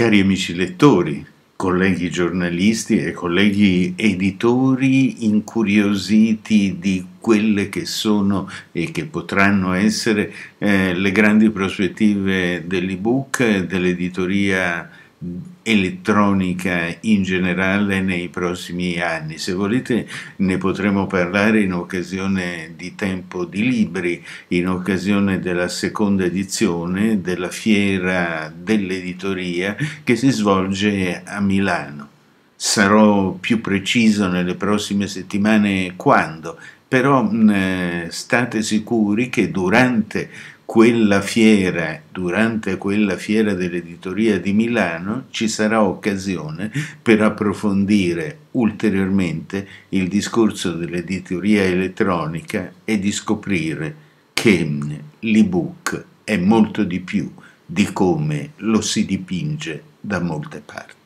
Cari amici lettori, colleghi giornalisti e colleghi editori incuriositi di quelle che sono e che potranno essere eh, le grandi prospettive dell'ebook, dell'editoria elettronica in generale nei prossimi anni. Se volete ne potremo parlare in occasione di Tempo di Libri, in occasione della seconda edizione della fiera dell'editoria che si svolge a Milano. Sarò più preciso nelle prossime settimane quando, però eh, state sicuri che durante quella fiera, durante quella fiera dell'editoria di Milano, ci sarà occasione per approfondire ulteriormente il discorso dell'editoria elettronica e di scoprire che l'ebook è molto di più di come lo si dipinge da molte parti.